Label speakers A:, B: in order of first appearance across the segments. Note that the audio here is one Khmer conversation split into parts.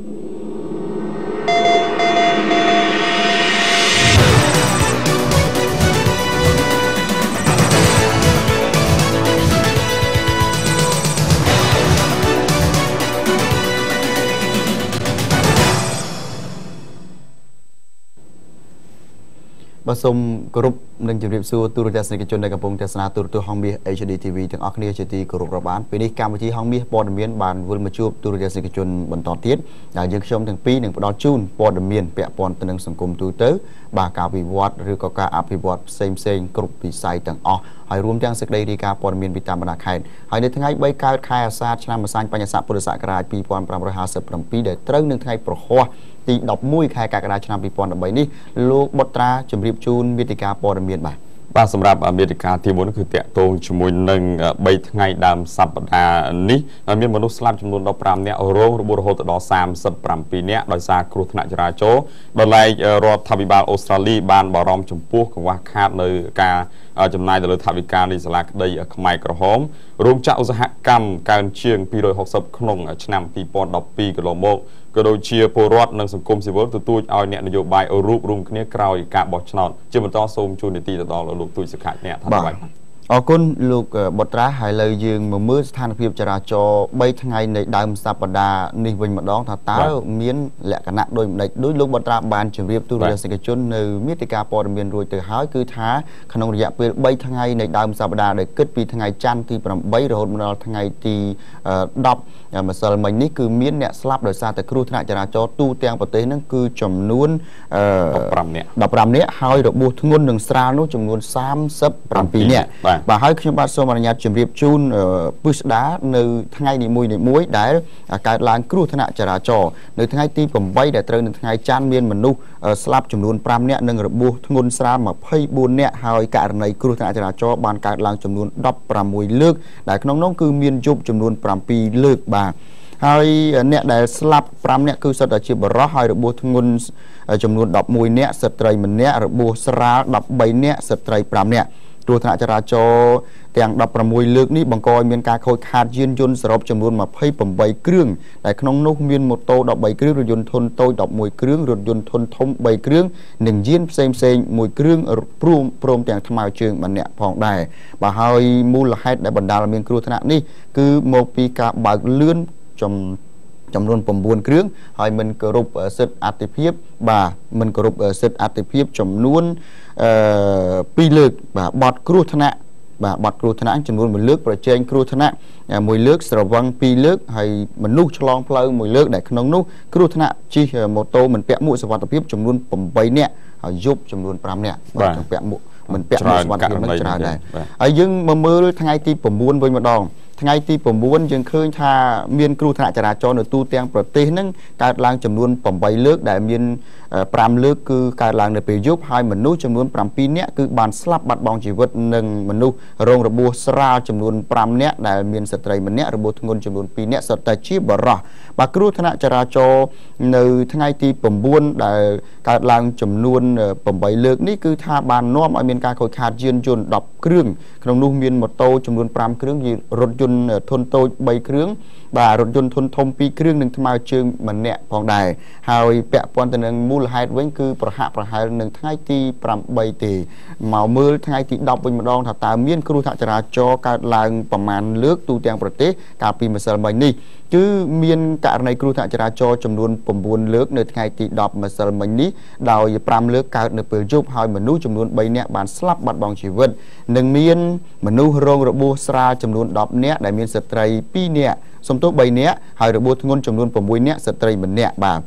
A: Thank you បាទសូមគោរពនិងជម្រាបសួរទូរទស្សនិកជនដែលកំពុងទស្សនាទូរទស្សន៍ហងមាស HD TV ទាំងអស់គ្នាជាទីគោរពរាប់អានពេលនេះកម្មវិធីហងមាសព័ត៌មានបានវិលមកជួបទូរទស្សនិកជនបន្តទៀតដែលយើងខ្ញុំទាំងពីរនឹងផ្ដល់ជូនព័ត៌មានពាក់ព័ន្ធទៅនឹងសង្គមទូទៅ បាទការវិវត្តឬក៏ការអភិវឌ្ឍផ្សេងផ្សេងគ្រប់វិស័យទាំងអស់ហើយរួមទាំងសេចក្តីរាយការណ៍ព័ត៌មានពីតាមបណ្ដាខេត្តហើយនៅថ្ងៃ3កើតខែអាសាឍឆ្នាំម្សាញ់បញ្ញស័កពុរសករាជ2557ដែលត្រូវនឹងថ្ងៃប្រហោះទី11ខែកក្កដាឆ្នាំ2013នេះលោកបុត្រាជម្រាបជ
B: ូនមេតិការព័ត៌មានបាទបាទសម្រាប់មេតិការទី1គឺតកតងជាមួយនឹង3ថ្ងៃដើមសប្តាហ៍នេះមានមនុស្សស្លាប់ចំនួន15នាក់រងរបួសរហូតដល់37នាក់ដោយសារគ្រោះថ្នាក់ចរាចរណ៍ដោយឡែករដ្ឋាភិបាលអូស្ត្រាលី បានបារម្ភចំពោះកង្វះខាតនៅការចំណាយទៅលើថវិកានៃសាលាក្តីខ្មែរក្រហមរោងចក្រឧស្សាហកម្មកើនជាង260ក្នុងឆ្នាំ2012កន្លងមកក៏ដូចជាពលរដ្ឋនិងសង្គមស៊ីវិលទទូចឲ្យអ្នកនយោបាយរូបរួមគ្នាក្រោយការបោះឆ្នោតជាបន្តសូមជូននីតិទៅដល់លោកទូចសខាអ្នកថាបា
A: ទអរគុណលោកបុត្រាហើយលើយើងមកមើលស្ថានភាពចរាចរណ៍3ថ្ងៃនៃដើមសប្តាហ៍នេះវិញម្ដងថាតើមានលក្ខណៈដូចម្ដេចដោយលោកបុត្រាបានជម្រាបទូរទស្សនិកជននៅមេតិការព័ត៌មានរួចទៅហើយគឺ ថាក្នុងរយៈពេល3ថ្ងៃនៃដើមសប្តាហ៍ដែលគិតពីថ្ងៃច័ន្ទទី8រហូតដល់ថ្ងៃទី10ម្សិលមិញនេះគឺមានអ្នកស្លាប់ដោយសារតែគ្រោះថ្នាក់ចរាចរណ៍ទូទាំងប្រទេសហ្នឹងគឺចំនួន15នាក់15នាក់ហើយរបួសធ្ងន់និងស្រាលនោះចំនួន37នាក់បាទហើយខ្ញុំបាទសូមអនុញ្ញាតជម្រាបជូនពិស្ដានៅថ្ងៃនីមួយនីមួយដែលកើតឡើងគ្រោះថ្នាក់ចរាចរណ៍នៅថ្ងៃទី8ដែលត្រូវនឹងថ្ងៃច័ន្ទមានមនុស្សស្លាប់ចំនួន5នាក់និងរបួសធ្ងន់ស្រាល24នាក់ហើយករណីគ្រោះថ្នាក់ចរាចរណ៍បានកើតឡើងចំនួន16លើក ដែលក្នុងនោះគឺមានយប់ចំនួន7លើកបាទបាទហើយអ្នកដែលស្លាប់5នាក់គឺសិតតែជាបរោះហើយរបួសធ្ងន់ចំនួន11នាក់សិតត្រី1នាក់របួសស្រាល13នាក់សិតត្រី5នាក់គ្រោះថ្នាក់ចរាចរណ៍ទាំង16លើកនេះបង្កឲ្យមានការខូចខាតយានយន្តសរុបចំនួន28គ្រឿងដែលក្នុងនោះមានម៉ូតូ13គ្រឿងរថយន្តធុនតូច11គ្រឿងរថយន្តធុនធំ3គ្រឿងនិងយានផ្សេងផ្សេង1គ្រឿងព្រមព្រមទាំងថ្មើរជើងម្នាក់ផងដែរបាទហើយមូលហេតុដែលបណ្ដាលមាន គ្រោះថ្នាក់នេះគឺមកពីការបើកលឿនចំចំនួន9គ្រឿងហើយមិនគោរពសិទ្ធិអតិភិបបាទមិនគោរពសិទ្ធិអតិភិបចំនួនអឺពីរលើកបាទបត់គ្រោះថ្នាក់បាទបត់គ្រោះថ្នាក់ចំនួន1លើក ប្រជែងគ្រោះថ្នាក់មួយលើកស្រវឹង2លើកហើយមនុស្សឆ្លងផ្លូវមួយលើក ដែលក្នុងនោះគ្រោះថ្នាក់ជិះម៉ូតូមិនពាក់មួកសុវត្ថិភាពចំនួន8នាក់ហើយយប់ចំនួន5នាក់បាទពាក់មួកមិនពាក់មួកសុវត្ថិភាពនឹងច្រើនដែរហើយយើងមកមើលថ្ងៃទី9វិញម្ដងថ្ងៃទី9យើងឃើញថាមានគ្រោះថ្នាក់ចរាចរណ៍នៅទូទាំងប្រទេសហ្នឹងកើតឡើងចំនួន8លើកដែលមាន5លើកគឺកើតឡើងនៅពេលយប់ហើយមនុស្សចំនួន7នាក់គឺ បានស្លាប់បាត់បង់ជីវិតនិងមនុស្សរងរបួសស្រាលចំនួន5នាក់ដែលមានស្ត្រីម្នាក់របួសធ្ងន់ចំនួន2នាក់សុទ្ធតែជាបរោះបាទគ្រោះថ្នាក់ចរាចរណ៍នៅថ្ងៃទី9ដែលកើតឡើងចំនួន8លើកនេះគឺថាបាននាំឲ្យមានការខូចខាតយានយន្ត10គ្រឿងក្នុងនោះមានម៉ូតូចំនួន5គ្រឿងរថយន្តន្តធុនតូច3គ្រឿងបាទរថយន្តធុនធំ2គ្រឿងនិងថ្មើរជើងម្នាក់ផងដែរហើយពាក់ព័ន្ធទៅនឹងមូលហេតុវិញ គឺប្រហាក់ប្រហែលនឹងថ្ងៃទី8ទេមកមើលថ្ងៃទី10វិញម្ដងថាតើមានគ្រោះថ្នាក់ចរាចរណ៍កើតឡើងប្រមាណលើកទូទាំងប្រទេសកាលពីម្សិលមិញនេះគឺមានករណីគ្រោះថ្នាក់ចរាចរណ៍ចំនួន9លើក នៅថ្ងៃទី10ម្សិលមិញនេះដោយ5លើកកើតនៅពេលយប់ហើយមនុស្សចំនួន3នាក់បានស្លាប់បាត់បង់ជីវិតនិងមានមនុស្សរងរបួសស្រាលចំនួន10នាក់នាក់ដែលមានស្ត្រី2នាក់សំទោស3នាក់ហើយរបួសធ្ងន់ចំនួន6នាក់ស្ត្រី1នាក់បាទ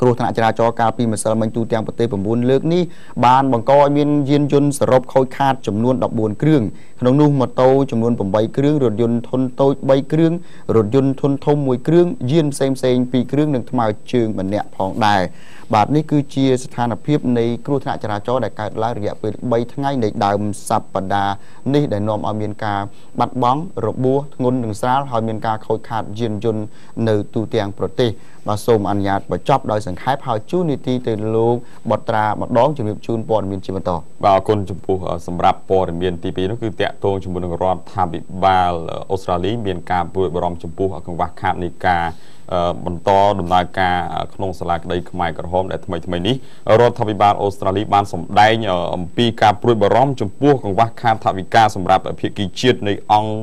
A: គ្រោះថ្នាក់ចរាចរណ៍កាលពីម្សិលមិញទូទាំងប្រទេស9លើកនេះបានបង្កឲ្យមានយានយន្តសរុបខូចខាតចំនួន14គ្រឿងក្នុងនោះម៉ូតូចំនួន8គ្រឿងរថយន្តធុនតូច3គ្រឿងរថយន្តធុនធំ1គ្រឿងយានផ្សេងផ្សេង2គ្រឿងនិងថ្មើរជើងម្នាក់ផងដែរបាទនេះគឺជាស្ថានភាពនៃគ្រោះថ្នាក់ចរាចរណ៍ដែលកើតឡើងរយៈពេល3ថ្ងៃនៃដើមសប្តាហ៍នេះដែលនាំឲ្យមានការបាត់បង់របួសធ្ងន់និងស្រាលហើយមានការខូចខាតយានយន្តនៅទូទាំងប្រទេសបាទសូមអនុញ្ញាតបញ្ចប់ដោយសង្ខេបហើយជូននីតិទៅលោក បត្រាម្ដងជំរាបជូនព័ត៌មានជាបន្ត
B: បាទអរគុណចំពោះសម្រាប់ព័ត៌មានទី2នោះគឺតាក់ទងជាមួយនឹងរដ្ឋាភិបាលអូស្ត្រាលី មានការព្រួយបារម្ភចំពោះកង្វះខាតនៃការបន្តដំណើរការក្នុងសាលាក្តីខ្មែរក្រហមដែលថ្មីថ្មីនេះរដ្ឋាភិបាលអូស្ត្រាលីបានសម្ដែងអំពីការព្រួយបារម្ភចំពោះកង្វះខាតថវិកាសម្រាប់ភាគីជាតិនៃអង្គ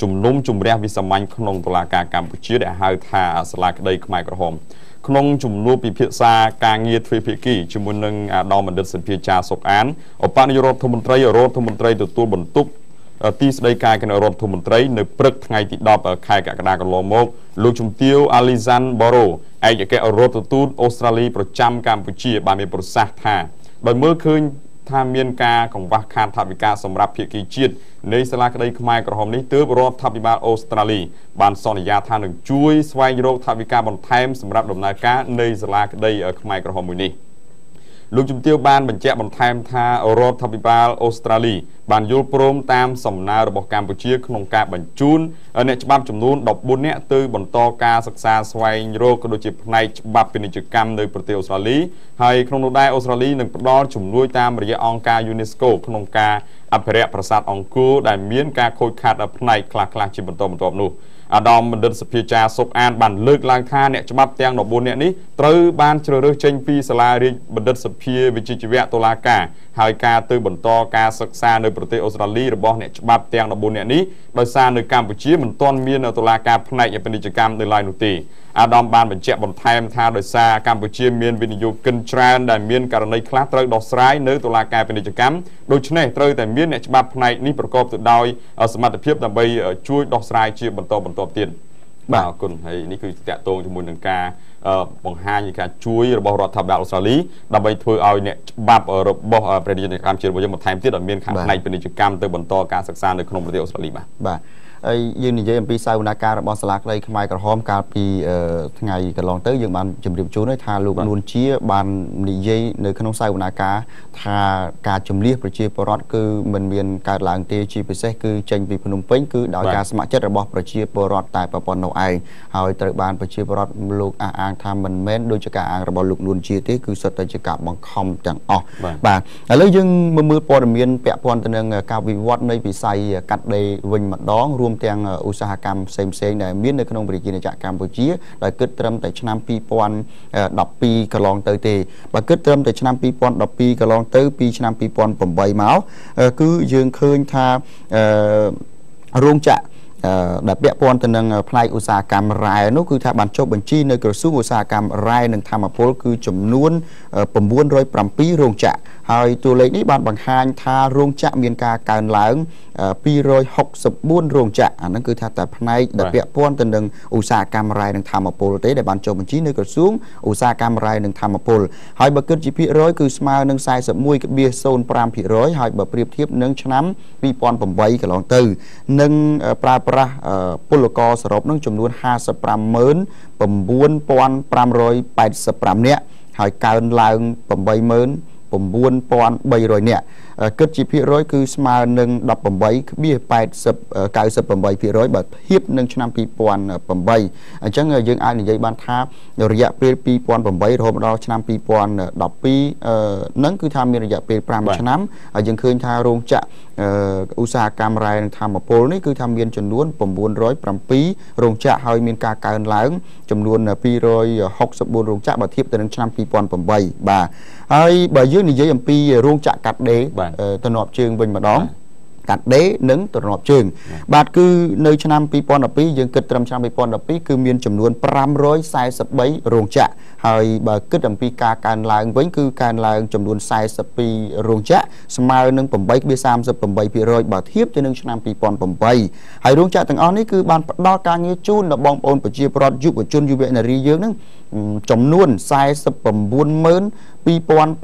B: ជំនុំជម្រះវិសាមញ្ញក្នុងតុលាការកម្ពុជាដែលហៅថាសាលាក្តីខ្មែរក្រហមក្នុងជំនួបពិភាក្សាការងារទ្វេភាគីជាមួយនឹងអាដាមបណ្ឌិតសភាចាសុកអានឧបនាយករដ្ឋមន្ត្រីរដ្ឋមន្ត្រីទទួលបន្ទុកទីស្តីការគណៈរដ្ឋមន្ត្រីនៅព្រឹកថ្ងៃទី10ខែកក្កដាកន្លងមក លោកជំទាវអាលីសាន់បូរ៉ូឯកអគ្គរដ្ឋទូតអូស្ត្រាលីប្រចាំកម្ពុជា បានមានប្រសាសន៍ថាដោយមើលឃើញថាមានការកង្វះខាតថវិកាសម្រាប់ភាគីជាតិនៃសាលាក្តីខ្មែរក្រហមនេះទើបរដ្ឋថភិបាលអូស្ត្រាលីបានសន្យា ថានឹងជួយស្វែងរកថវិកាបន្ថែមសម្រាប់ដំណើរការនៃសាលាក្តីខ្មែរក្រហមមួយនេះ។លោកជំទាវបានបញ្ជាក់បន្ថែមថារដ្ឋាភិបាលអូស្ត្រាលីបានយល់ព្រមតាមសំណើរបស់កម្ពុជាក្នុងការបញ្ជូនអ្នកច្បាប់ចំនួន14នាក់ទៅបន្តការសិក្សាស្វែងរកក៏ដូចជាផ្នែកច្បាប់ពាណិជ្ជកម្មនៅប្រទេសអូស្ត្រាលីហើយក្នុងនោះដែរអូស្ត្រាលីនឹងផ្ដល់ជំនួយតាមរយៈអង្គការ UNESCO ក្នុងការអភិរក្សប្រាសាទអង្គរដែលមានការខូចខាតផ្នែកខ្លះៗជាបន្តបន្ទាប់នោះ។អាដាមបណ្ឌិតសភាចារសុកអានបានលើកឡើងថាអ្នកច្បាប់ទាំង14នាក់នេះត្រូវបានជ្រើសរើសចេញពីសាលារាជបណ្ឌិតសភាវិជ្ជាជីវៈតុលាការហើយការទៅបន្តការសិក្សានៅប្រទេសអូស្ត្រាលីរបស់អ្នកច្បាប់ទាំង14នាក់នេះដោយសារនៅកម្ពុជាមិនទាន់មានតុលាការផ្នែកពាណិជ្ជកម្មនៅឡើយនោះទេអាដាមបានបញ្ជាក់បន្ថែមថាដោយសារកម្ពុជាមានវិនិយោគិនច្រើនដែលមានករណីខ្លះត្រូវដោះស្រាយនៅតុលាការពាណិជ្ជកម្មដូច្នេះត្រូវតែមានអ្នកច្បាប់ផ្នែកនេះប្រកបទៅដោយសមត្ថភាពដើម្បីជួយដោះស្រាយជាបន្តបន្ទាប់ទៀតបាទអរគុណហើយនេះគឺតាក់ទងជាមួយនឹងការបង្ហាញនៃការជួយរបស់រដ្ឋាភិបាលអូស្ត្រាលីដើម្បីធ្វើឲ្យអ្នកច្បាប់របស់ប្រតិយកម្មជាតិរបស់យើងបន្ថែមទៀតឲ្យមានខាងផ្នែកពាណិជ្ជកម្មទៅបន្តការសិក្សានៅក្នុងប្រទេសអូស្ត្រាលីបាទបាទ
A: ហើយយើងនិយាយអំពីសាវនាការរបស់សាលាក្តីខ្មែរក្រហមកាលពីថ្ងៃកន្លងទៅយើងបានជម្រាបជូនហើយថាលោកនួនជាបាននិយាយនៅក្នុងសាវនាការថាការចម្លៀសប្រជាពលរដ្ឋគឺមិនមានកើតឡើងទេជាពិសេសគឺចេញពីភ្នំពេញគឺដោយការស្ម័គ្រចិត្តរបស់ប្រជាពលរដ្ឋតែប៉ុណ្ណោះឯងហើយត្រូវបានប្រជាពលរដ្ឋលោកអះអាងថាមិនមែនដូចជាការអាងរបស់លោកនួនជាទេគឺសុទ្ធតែជាការបង្ខំទាំងអស់បាទឥឡូវយើងមើលព័ត៌មាន ពាក់ព័ន្ធទៅនឹងការវិវត្តនៃវិស័យកាត់ដេរវិញម្ដងរួមរួមទាំងឧស្សាហកម្មផ្សេងផ្សេងដែលមាននៅក្នុងប្រជាជាតិកម្ពុជាដែលគិតត្រឹមតែឆ្នាំ2012កន្លងទៅទេបើគិតត្រឹមតែឆ្នាំ2012កន្លង ទៅពីឆ្នាំ2008មកគឺយើងឃើញថារោងចក្រដែលពាក់ព័ន្ធទៅនឹងផ្នែកឧស្សាហកម្មរ៉ែនោះគឺថាបានចុះបញ្ជីនៅក្រសួងឧស្សាហកម្មរ៉ែនិងធម្មពល គឺ ចំនួន907រោងចក្រហើយតួលេខនេះបានបង្ហាញថារោងចក្រមានការកើនឡើង264រោងចក្រអាហ្នឹងគឺថាតែផ្នែកដែលពាក់ព័ន្ធទៅនឹងឧស្សាហកម្មរ៉ែនិងធម្មពលទេដែលបានចុះបញ្ជីនៅក្រសួងឧស្សាហកម្មរ៉ែនិងធម្មពលហើយបើគិតជាភាគរយគឺស្មើនឹង41.05%ហើយបើប្រៀបធៀបនឹងឆ្នាំ2008កន្លងទៅនឹងប្រើប្រាស់ពលករសរុបនឹងចំនួន559585នាក់ហើយកើនឡើង89300នាក់គិតជាភាគរយ គឺស្មើនឹង18.80 98%បើធៀបនឹងឆ្នាំ2008អញ្ចឹងយើងអាចនិយាយបានថារយៈពេល2008រហូតដល់ឆ្នាំ2012ហ្នឹងគឺថាមានរយៈពេល5ឆ្នាំហើយយើងឃើញថារោងចក្រឧស្សាហកម្មរ៉ែនិងធម្មពលនេះគឺថាមានចំនួន907រោងចក្រហើយមានការកើនឡើង ចំនួន264រោងចក្របើធៀបទៅនឹងឆ្នាំ2008បាទហើយបើយើងនិយាយអំពីរោងចក្រកាត់ដេរទំនប់ជើងវិញម្ដងបាទកាត់ដេរនិងទ្រនាប់ជើង បាទគឺនៅឆ្នាំ2012យើងគិតត្រឹមឆ្នាំ2012គឺមាន ចំនួន543រោងចក្រហើយបើគិតអំពីការកើនឡើង វិញគឺកើនឡើងចំនួន42រោងចក្រស្មើនឹង8.38%បើធៀបទៅនឹងឆ្នាំ2008ហើយរោងចក្រទាំងអស់នេះគឺបានផ្ដល់ការងារជូនដល់បងប្អូនប្រជាពលរដ្ឋយុវជនយុវនារីយើងនឹងចំនួន49 2520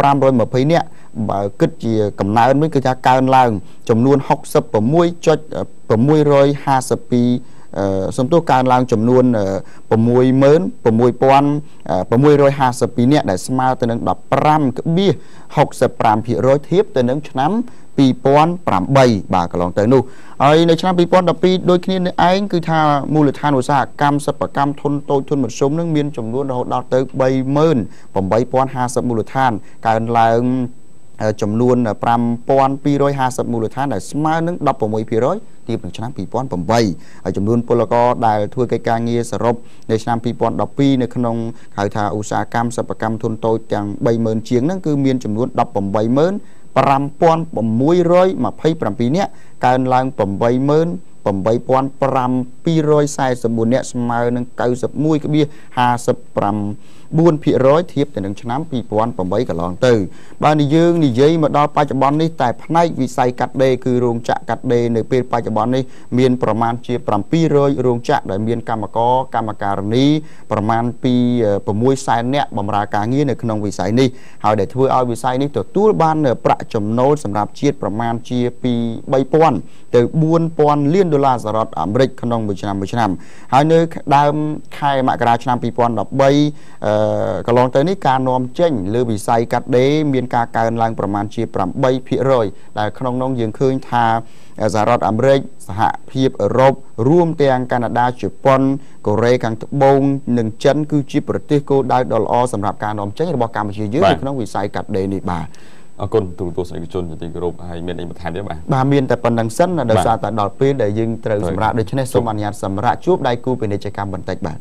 A: នាក់បើគិតជាកំណើនវិញគឺថាកើនឡើង ចំនួន66.652សំទោសកើនឡើងចំនួន66652នាក់ដែលស្មើទៅនឹង15.65%ធៀបទៅនឹងឆ្នាំ2008បាទកន្លងទៅនោះហើយនៅឆ្នាំ2012ដូចគ្នានេះឯងគឺថាមូលដ្ឋានឧស្សាហកម្មសិប្បកម្មធុនតូចធុនមធ្យមនឹងមានចំនួនរហូតដល់ទៅ38050មូលដ្ឋានកើនឡើងចំនួន5250មូលដ្ឋានដែលស្មើនឹង16%ទីឆ្នាំ2008ហើយចំនួន ពលករដែលធ្វើកិច្ចការងារសរុបនៅឆ្នាំ2012នៅក្នុងហៅថាឧស្សាហកម្មសិប្បកម្មធុនតូចទាំង30000ជាងហ្នឹងគឺមានចំនួន18627នាក់កើនឡើង80000 8544នាក់ស្មើនឹង91.56 4%ធៀបទៅនឹងឆ្នាំ2008កន្លងទៅបើនិយើងនិយាយមកដល់បច្ចុប្បន្ននេះតែផ្នែកវិស័យកាត់ដេរគឺរោងចក្រកាត់ដេរនៅពេលបច្ចុប្បន្ននេះមានប្រមាណជា700រោងចក្រដែលមានកម្មករកម្មការិនីប្រមាណពី6សែននាក់បម្រើការងារនៅក្នុងវិស័យនេះហើយដែលធ្វើឲ្យវិស័យនេះទទួលបាន ប្រាក់ចំណូលសម្រាប់ជាតិប្រមាណជាពី3000ទៅ4000លានដុល្លារសហរដ្ឋអាមេរិកក្នុងមួយឆ្នាំមួយឆ្នាំ ហើយនៅដើមខែមករាឆ្នាំ2013កន្លងទៅនេះការនាំចេញលើវិស័យកាត់ដេរមានការកើនឡើងប្រមាណជា8%ដែលក្នុងនោះយើងឃើញថាសហរដ្ឋអាមេរិកសហភាពអឺរ៉ុបរួមទាំងកាណាដាជប៉ុនកូរ៉េខាងត្បូងនិងចិនគឺជាប្រទេសគោលដៅដ៏ល្អសម្រាប់ការនាំចេញរបស់កម្ពុជាយើងនៅក្នុងវិស័យកាត់ដេរនេះបាទអរគុណទូរទស្សនិកជន
B: ជាទីគោរពហើយមានអីបន្ថែមទេបាទ
A: បាទមានតែប៉ុណ្្នឹងសិនដោយសារតែដល់ពេលដែលយើងត្រូវសម្រាប់ដូច្នេះសូមអនុញ្ញាតសម្រាប់ជួបដៃគូពាណិជ្ជកម្មបន្តិចបាទ